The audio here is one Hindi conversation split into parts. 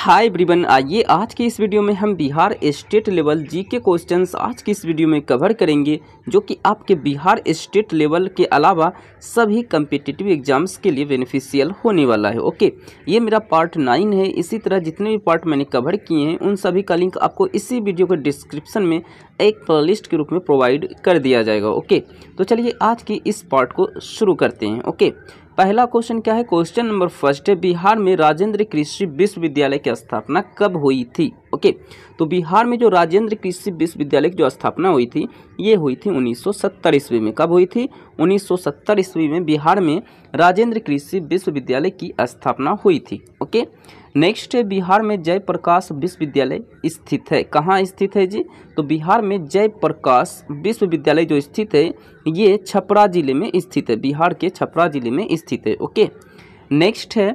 हाय ब्रिबन आइए आज की इस वीडियो में हम बिहार स्टेट लेवल जी के क्वेश्चंस आज की इस वीडियो में कवर करेंगे जो कि आपके बिहार स्टेट लेवल के अलावा सभी कम्पिटिटिव एग्जाम्स के लिए बेनिफिशियल होने वाला है ओके ये मेरा पार्ट नाइन है इसी तरह जितने भी पार्ट मैंने कवर किए हैं उन सभी का लिंक आपको इसी वीडियो के डिस्क्रिप्शन में एक प्लेलिस्ट के रूप में प्रोवाइड कर दिया जाएगा ओके तो चलिए आज के इस पार्ट को शुरू करते हैं ओके पहला क्वेश्चन क्या है क्वेश्चन नंबर फर्स्ट है बिहार में राजेंद्र कृषि विश्वविद्यालय की स्थापना कब हुई थी ओके तो बिहार में जो राजेंद्र कृषि विश्वविद्यालय की जो स्थापना हुई थी ये हुई थी 1970 ईस्वी में कब हुई थी 1970 ईस्वी में बिहार में राजेंद्र कृषि विश्वविद्यालय की स्थापना हुई थी ओके नेक्स्ट है बिहार में जयप्रकाश विश्वविद्यालय स्थित है कहाँ स्थित है जी तो बिहार में जयप्रकाश विश्वविद्यालय जो स्थित है ये छपरा जिले में स्थित है बिहार के छपरा जिले में स्थित है ओके नेक्स्ट है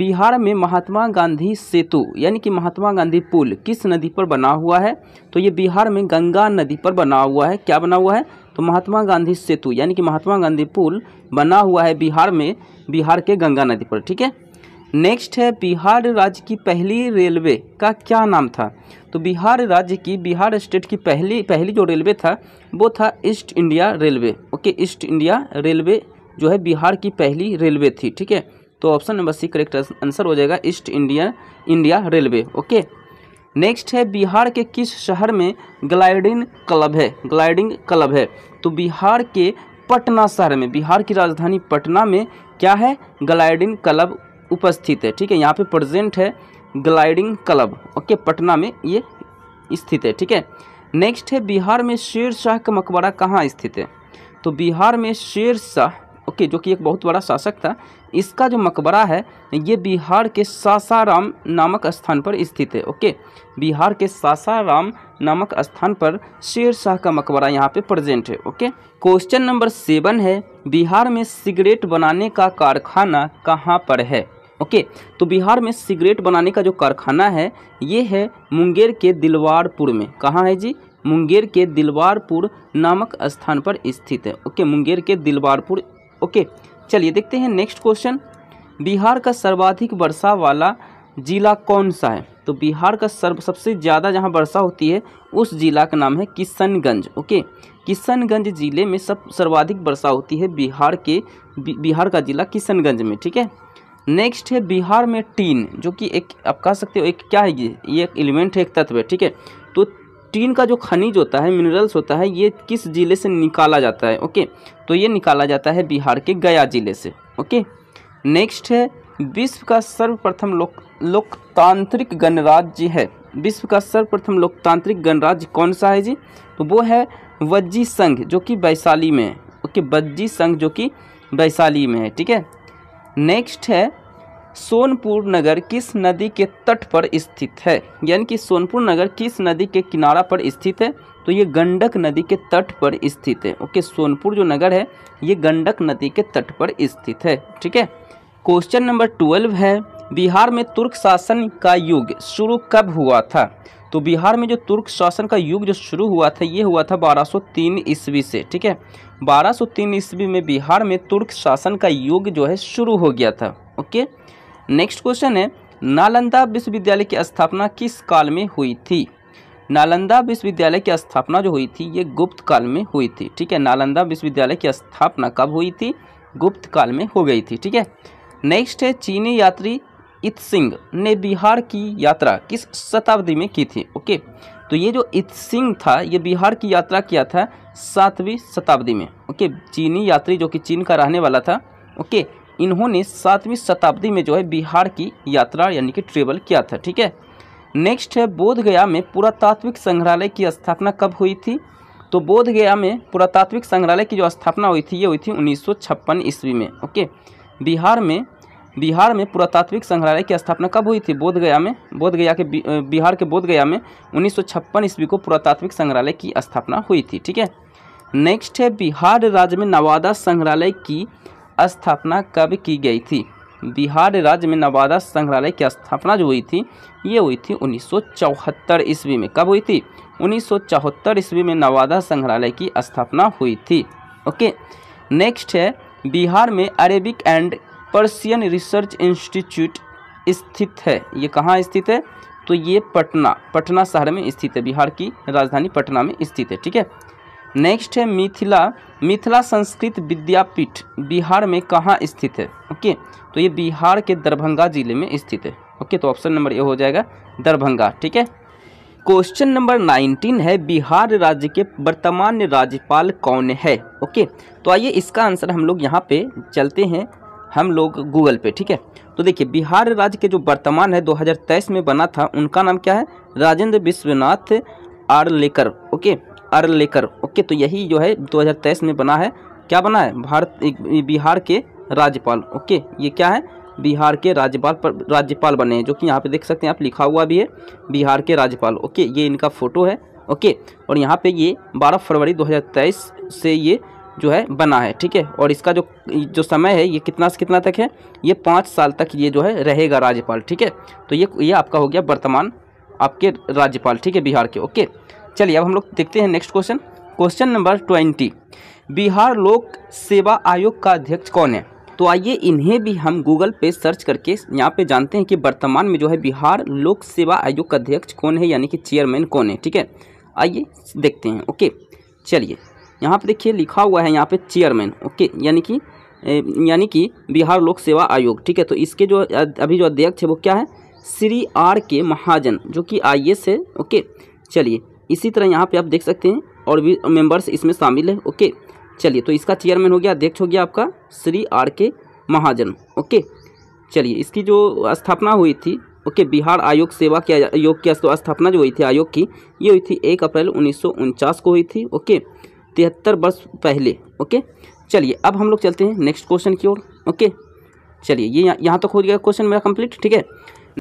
बिहार में महात्मा गांधी सेतु यानी कि महात्मा गांधी पुल किस नदी पर बना हुआ है तो ये बिहार में गंगा नदी पर बना हुआ है क्या बना हुआ है तो महात्मा गांधी सेतु यानी कि महात्मा गांधी पुल बना हुआ है बिहार में बिहार के गंगा नदी पर ठीक है नेक्स्ट है बिहार राज्य की पहली रेलवे का क्या नाम था तो बिहार राज्य की बिहार स्टेट की पहली पहली जो रेलवे था वो था East India railway okay East India railway जो है बिहार की पहली रेलवे थी ठीक है तो option number C correct answer हो जाएगा East India India railway okay next है बिहार के किस शहर में ग्लाइडिंग क्लब है ग्लाइडिंग क्लब है तो बिहार के पटना शहर में बिहार की राजधानी पटना में क्या है ग्लाइडिंग क्लब उपस्थित है ठीक है यहाँ पे प्रेजेंट है ग्लाइडिंग क्लब ओके पटना में ये स्थित है ठीक है नेक्स्ट है बिहार में शेर शाह का मकबरा कहाँ स्थित है तो बिहार में शेर शाह ओके जो कि एक बहुत बड़ा शासक था इसका जो मकबरा है ये बिहार के सासाराम नामक स्थान पर स्थित है ओके बिहार के सासाराम नामक स्थान पर शेर शाह का मकबरा यहाँ पे प्रेजेंट है ओके क्वेश्चन नंबर सेवन है बिहार में सिगरेट बनाने का कारखाना कहाँ पर है ओके तो बिहार में सिगरेट बनाने का जो कारखाना है ये है मुंगेर के दिलवारपुर में कहाँ है जी मुंगेर के दिलवारपुर नामक स्थान पर स्थित है ओके मुंगेर के दिलवारपुर ओके चलिए देखते हैं नेक्स्ट क्वेश्चन बिहार का सर्वाधिक वर्षा वाला जिला कौन सा है तो बिहार का सर्व सबसे ज़्यादा जहाँ वर्षा होती है उस जिला का नाम है किशनगंज ओके किशनगंज जिले में सब सर्वाधिक वर्षा होती है बिहार के बिहार का जिला किशनगंज में ठीक है नेक्स्ट है बिहार में टीन जो कि एक आप कह सकते हो एक क्या है ये ये एक एलिमेंट है एक तत्व है ठीक है तो टीन का जो खनिज होता है मिनरल्स होता है ये किस ज़िले से निकाला जाता है ओके तो ये निकाला जाता है बिहार के गया ज़िले से ओके नेक्स्ट है विश्व का सर्वप्रथम लोक लोकतांत्रिक गणराज्य है विश्व का सर्वप्रथम लोकतांत्रिक गणराज्य कौन सा है जी तो वो है वज्जी संघ जो कि वैशाली में है ओके वज्जी संघ जो कि वैशाली में है ठीक है नेक्स्ट है सोनपुर नगर किस नदी के तट पर स्थित है यानी कि सोनपुर नगर किस नदी के किनारा पर स्थित है तो ये गंडक नदी के तट पर स्थित है ओके सोनपुर जो नगर है ये गंडक नदी के तट पर स्थित है ठीक है क्वेश्चन नंबर ट्वेल्व है बिहार में तुर्क शासन का युग शुरू कब हुआ था तो बिहार में जो तुर्क शासन का युग जो शुरू हुआ था ये हुआ था 1203 ईस्वी से ठीक है 1203 ईस्वी में बिहार में तुर्क शासन का युग जो है शुरू हो गया था ओके नेक्स्ट क्वेश्चन है नालंदा विश्वविद्यालय की स्थापना किस काल में हुई थी नालंदा विश्वविद्यालय की स्थापना जो हुई थी ये गुप्त काल में हुई थी ठीक है नालंदा विश्वविद्यालय की स्थापना कब हुई थी गुप्त काल में हो गई थी ठीक है नेक्स्ट है चीनी यात्री इत सिंह ने बिहार की यात्रा किस शताब्दी में की थी ओके तो ये जो इत सिंह था ये बिहार की यात्रा किया था सातवीं शताब्दी में ओके चीनी यात्री जो कि चीन का रहने वाला था ओके इन्होंने सातवीं शताब्दी में जो है बिहार की यात्रा यानी कि ट्रेवल किया था ठीक है नेक्स्ट है बोधगया में पुरातात्विक संग्रहालय की स्थापना कब हुई थी तो बोधगया में पुरातात्विक संग्रहालय की जो स्थापना हुई थी ये हुई थी उन्नीस ईस्वी में ओके बिहार में बिहार में पुरातात्विक संग्रहालय की स्थापना कब हुई थी बोधगया में बोधगया के बिहार के बोधगया में उन्नीस ईस्वी को पुरातात्विक संग्रहालय की स्थापना हुई थी ठीक है नेक्स्ट है बिहार राज्य में नवादा संग्रहालय की स्थापना कब की गई थी बिहार राज्य में नवादा संग्रहालय की स्थापना जो हुई थी ये हुई थी 1974 ईस्वी में कब हुई थी 1974 ईस्वी में नवादा संग्रहालय की स्थापना हुई थी ओके नेक्स्ट है बिहार में Arabic and Persian research institute स्थित है ये कहाँ स्थित है तो ये पटना पटना शहर में स्थित है बिहार की राजधानी पटना में स्थित है ठीक है नेक्स्ट है मिथिला मिथिला संस्कृत विद्यापीठ बिहार में कहाँ स्थित है ओके तो ये बिहार के दरभंगा जिले में स्थित है ओके तो ऑप्शन नंबर ए हो जाएगा दरभंगा ठीक है क्वेश्चन नंबर नाइनटीन है बिहार राज्य के वर्तमान राज्यपाल कौन है ओके तो आइए इसका आंसर हम लोग यहाँ पे चलते हैं हम लोग गूगल पे ठीक है तो देखिए बिहार राज्य के जो वर्तमान है 2023 में बना था उनका नाम क्या है राजेंद्र विश्वनाथ आरलेकर ओके आरलेकर ओके तो यही जो है 2023 में बना है क्या बना है भारत बिहार के राज्यपाल ओके ये क्या है बिहार के राज्यपाल पर राज्यपाल बने हैं जो कि यहाँ पे देख सकते हैं आप लिखा हुआ भी है बिहार के राज्यपाल ओके ये इनका फ़ोटो है ओके और यहाँ पे ये 12 फरवरी 2023 से ये जो है बना है ठीक है और इसका जो जो समय है ये कितना से कितना तक है ये पाँच साल तक ये जो है रहेगा राज्यपाल ठीक है तो ये ये आपका हो गया वर्तमान आपके राज्यपाल ठीक है बिहार के ओके चलिए अब हम लोग देखते हैं next question question number twenty Bihar Lok Seva आयोग का अध्यक्ष कौन है तो आइए इन्हें भी हम गूगल पे सर्च करके यहाँ पे जानते हैं कि वर्तमान में जो है बिहार लोक सेवा आयोग का अध्यक्ष कौन है यानी कि चेयरमैन कौन है ठीक है आइए देखते हैं ओके चलिए यहाँ पे देखिए लिखा हुआ है यहाँ पे चेयरमैन ओके यानी कि यानी कि बिहार लोक सेवा आयोग ठीक है तो इसके जो अभी जो अध्यक्ष है वो क्या है श्री आर के महाजन जो कि आई है ओके चलिए इसी तरह यहाँ पे आप देख सकते हैं और भी मेम्बर्स इसमें शामिल है ओके चलिए तो इसका चेयरमैन हो गया अध्यक्ष हो गया आपका श्री आर के महाजन ओके चलिए इसकी जो स्थापना हुई थी ओके बिहार आयोग सेवा के आयोग की स्थापना जो हुई थी आयोग की ये हुई थी एक अप्रैल उन्नीस को हुई थी ओके तिहत्तर वर्ष पहले ओके चलिए अब हम लोग चलते हैं नेक्स्ट क्वेश्चन की ओर ओके चलिए ये यह, यहाँ तक हो गया क्वेश्चन मेरा कंप्लीट ठीक है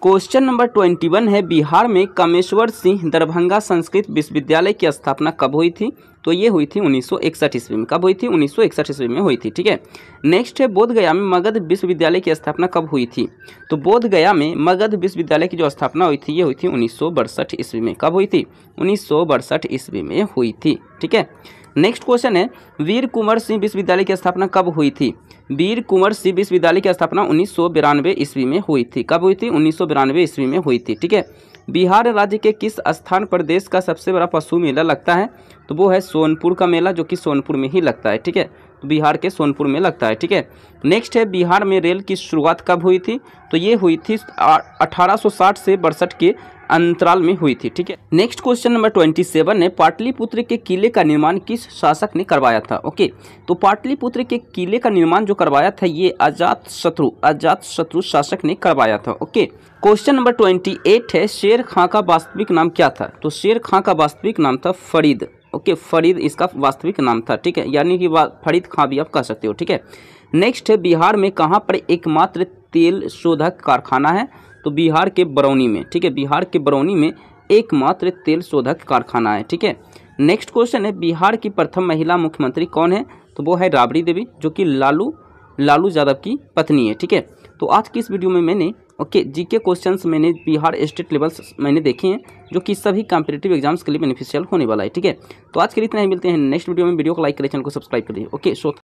क्वेश्चन नंबर ट्वेंटी वन है बिहार में कामेश्वर सिंह दरभंगा संस्कृत विश्वविद्यालय की स्थापना कब हुई थी तो ये हुई थी उन्नीस ईस्वी में कब हुई थी उन्नीस सौ ईस्वी में हुई थी ठीक है नेक्स्ट है बोधगया में मगध विश्वविद्यालय की स्थापना कब हुई थी तो बोधगया में मगध विश्वविद्यालय की जो स्थापना हुई थी ये हुई थी उन्नीस ईस्वी में कब हुई थी उन्नीस ईस्वी में हुई थी ठीक है नेक्स्ट क्वेश्चन है वीर कुंवर सिंह विश्वविद्यालय की स्थापना कब हुई थी वीर कुंवर सिंह विश्वविद्यालय की स्थापना उन्नीस सौ बिरानवे ईस्वी में हुई थी कब हुई थी उन्नीस सौ बिरानवे ईस्वी में हुई थी ठीक है बिहार राज्य के किस स्थान पर देश का सबसे बड़ा पशु मेला लगता है तो वो है सोनपुर का मेला जो कि सोनपुर में ही लगता है ठीक है तो बिहार के सोनपुर में लगता है ठीक है नेक्स्ट है बिहार में रेल की शुरुआत कब हुई थी तो ये हुई थी 1860 से बड़सठ के अंतराल में हुई थी ठीक है next question number twenty seven है पाटलिपुत्र के किले का निर्माण किस शासक ने करवाया था ओके तो पाटलिपुत्र के किले का निर्माण जो करवाया था ये अजात शत्रु अजात शत्रु शासक ने करवाया था okay question number twenty eight है शेर खां का वास्तविक नाम क्या था तो शेर खां का वास्तविक नाम था फरीद ओके फरीद इसका वास्तविक नाम था ठीक है यानी कि फरीद खां भी आप कह सकते हो ठीक है नेक्स्ट है बिहार में कहाँ पर एकमात्र तेल शोधक कारखाना है तो बिहार के बरौनी में ठीक है बिहार के बरौनी में एकमात्र तेल शोधक कारखाना है ठीक है नेक्स्ट क्वेश्चन है बिहार की प्रथम महिला मुख्यमंत्री कौन है तो वो है राबड़ी देवी जो कि लालू लालू यादव की पत्नी है ठीक है तो आज की इस वीडियो में मैंने ओके जी के क्वेश्चन मैंने बिहार स्टेट लेवल्स मैंने देखे हैं जो कि सभी कॉम्पिटेटिव एग्जाम्स के लिए बेनिफिशियल होने वाला है ठीक है तो आज के लिए इतना ही मिलते हैं नेक्स्ट वीडियो में वीडियो को लाइक करें चैनल को सब्सक्राइब करिए ओके सो